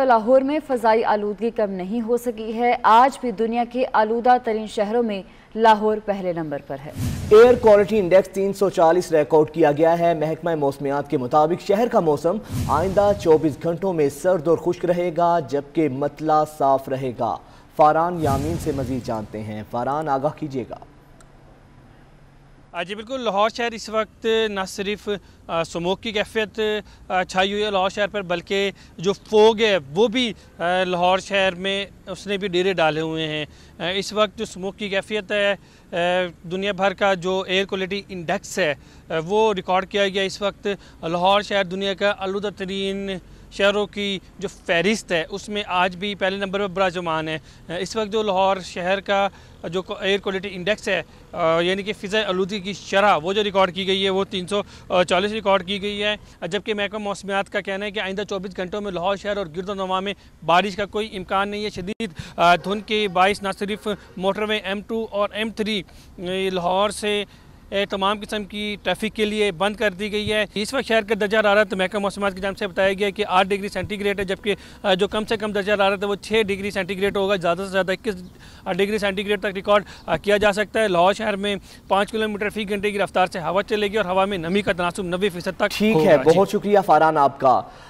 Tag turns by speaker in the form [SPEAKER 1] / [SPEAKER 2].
[SPEAKER 1] तो लाहौर में फजाई आलूदगी कम नहीं हो सकी है आज भी दुनिया के आलूदा तरीन शहरों में लाहौर पहले नंबर पर है
[SPEAKER 2] एयर क्वालिटी इंडेक्स 340 रिकॉर्ड किया गया है महकमा मौसमियात के मुताबिक शहर का मौसम आइंदा 24 घंटों में सर्द और खुश्क रहेगा जबकि मतला साफ रहेगा फारान यामीन से मजीद जानते हैं फारान आगाह कीजिएगा
[SPEAKER 3] हाँ जी बिल्कुल लाहौर शहर इस वक्त न सिर्फ स्मोक की कैफियत छाई हुई है लाहौर शहर पर बल्कि जो फोग है वो भी लाहौर शहर में उसने भी डेरे डाले हुए हैं इस वक्त जो स्मोक की कैफियत है दुनिया भर का जो एयर क्वालिटी इंडेक्स है वो रिकॉर्ड किया गया इस वक्त लाहौर शहर दुनिया का आलूदा तरीन शहरों की जो फहरिस्त है उसमें आज भी पहले नंबर पर बराजमान है इस वक्त जो लाहौर शहर का जो एयर क्वालिटी इंडेक्स है यानी कि फ़िज़ा आलूदगी की शरह वो जो रिकॉर्ड की गई है वो तीन सौ चालीस रिकॉर्ड की गई है जबकि महकमा मौसमियात का कहना है कि आइंदा चौबीस घंटों में लाहौर शहर और नवा में बारिश का कोई इम्कान नहीं है शदीद धुंध के बाईस ना सिर्फ मोटरवे एम टू और एम थ्री लाहौर से तमाम किस्म की ट्रैफिक के लिए बंद कर दी गई है इस वक्त शहर का दर्जा है महकमा मौसम की जान से बताया गया कि आठ डिग्री सेंटीग्रेड है जबकि जो कम से कम दर्जा रारत है वो छः डिग्री सेंटीग्रेड होगा ज़्यादा से ज़्यादा इक्कीस डिग्री सेंटीग्रेड तक रिकॉर्ड किया जा सकता है लाहौर शहर में पाँच किलोमीटर फी घंटे की रफ्तार से हवा चलेगी और हवा में नमी का तनासब नबे फीसद तक ठीक है बहुत
[SPEAKER 2] शुक्रिया फारान आपका